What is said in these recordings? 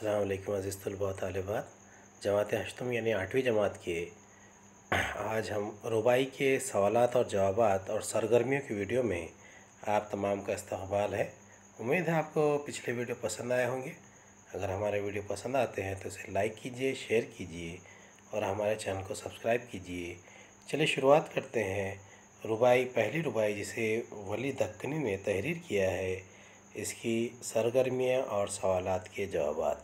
अल्लाम अज़ीज़लबा तलबात जमात हशतम यानी आठवीं जमात के आज हम रुबाई के सवालत और जवाब और सरगर्मियों की वीडियो में आप तमाम का इस्तबाल है उम्मीद है आपको पिछले वीडियो पसंद आए होंगे अगर हमारे वीडियो पसंद आते हैं तो इसे लाइक कीजिए शेयर कीजिए और हमारे चैनल को सब्सक्राइब कीजिए चलिए शुरुआत करते हैं रुबाई पहली रुबाई जिसे वली दक्कनी ने तहरीर किया है इसकी सरगर्मियाँ और सवाल के जवाब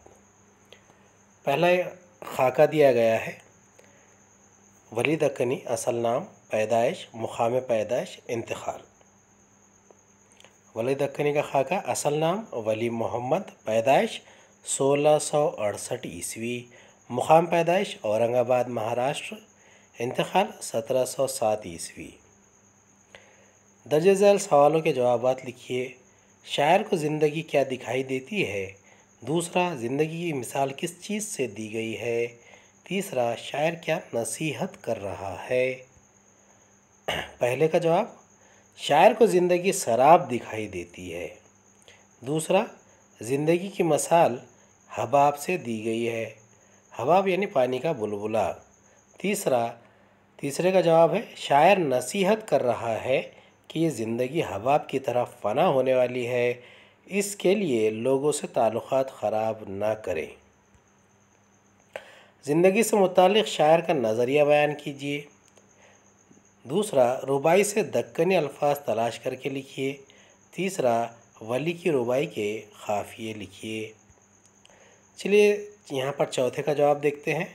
पहला खाका दिया गया है वली अकनी असल नाम पैदाइश मुकाम पैदाइश इंतखाल वली अकनी का खाका असल नाम वली मोहम्मद पैदाइश सोलह सौ अड़सठ ईस्वी मुकाम पैदाइश औरंगाबाद महाराष्ट्र इंतखाल सत्रह सौ सात ईस्वी दर्ज झैल सवालों के जवाब लिखिए शायर को ज़िंदगी क्या दिखाई देती है दूसरा ज़िंदगी की मिसाल किस चीज़ से दी गई है तीसरा शायर क्या नसीहत कर रहा है पहले का जवाब शायर को ज़िंदगी शराब दिखाई देती है दूसरा ज़िंदगी की मसाल हबाब से दी गई है हबाब यानी पानी का बुलबुला तीसरा तीसरे का जवाब है शायर नसीहत कर रहा है कि ये ज़िंदगी हबाब की तरह फना होने वाली है इसके लिए लोगों से ताल्लुक़ ख़राब ना करें ज़िंदगी से मुतक़ शायर का नज़रिया बयान कीजिए दूसरा रुबाई से दक्कनी अल्फाज तलाश करके लिखिए तीसरा वली की रुबाई के ख़ाफिए लिखिए चलिए यहाँ पर चौथे का जवाब देखते हैं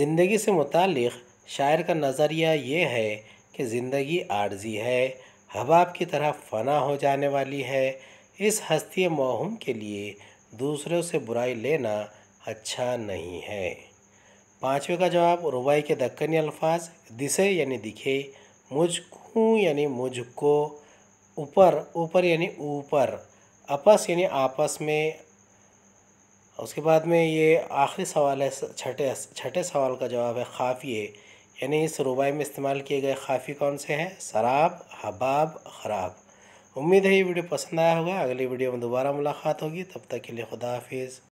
ज़िंदगी से मुतक़ शायर का नज़रिया ये है कि ज़िंदगी आर्जी है हबाब की तरह फना हो जाने वाली है इस हस्ती मोहम के लिए दूसरों से बुराई लेना अच्छा नहीं है पाँचवें का जवाब रुबाई के दक्कनी अल्फाज दिसे यानी दिखे मुझकू यानी मुझको ऊपर ऊपर यानी ऊपर आपस यानी आपस में उसके बाद में ये आखिरी सवाल है छठे छठे सवाल का जवाब है खाफिए यानी इस रुबाई में इस्तेमाल किए गए काफ़ी कौन से हैं शराब हबाब खराब उम्मीद है ये वीडियो पसंद आया होगा अगली वीडियो में दोबारा मुलाकात होगी तब तक के लिए खुदा हाफिज़